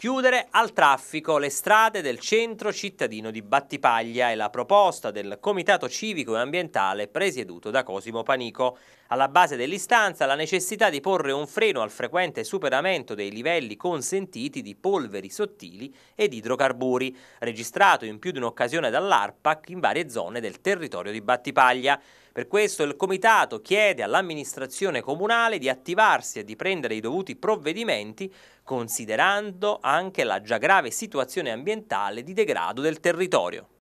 Chiudere al traffico le strade del centro cittadino di Battipaglia è la proposta del Comitato Civico e Ambientale presieduto da Cosimo Panico. Alla base dell'istanza la necessità di porre un freno al frequente superamento dei livelli consentiti di polveri sottili ed idrocarburi, registrato in più di un'occasione dall'ARPAC in varie zone del territorio di Battipaglia. Per questo il Comitato chiede all'amministrazione comunale di attivarsi e di prendere i dovuti provvedimenti considerando anche la già grave situazione ambientale di degrado del territorio.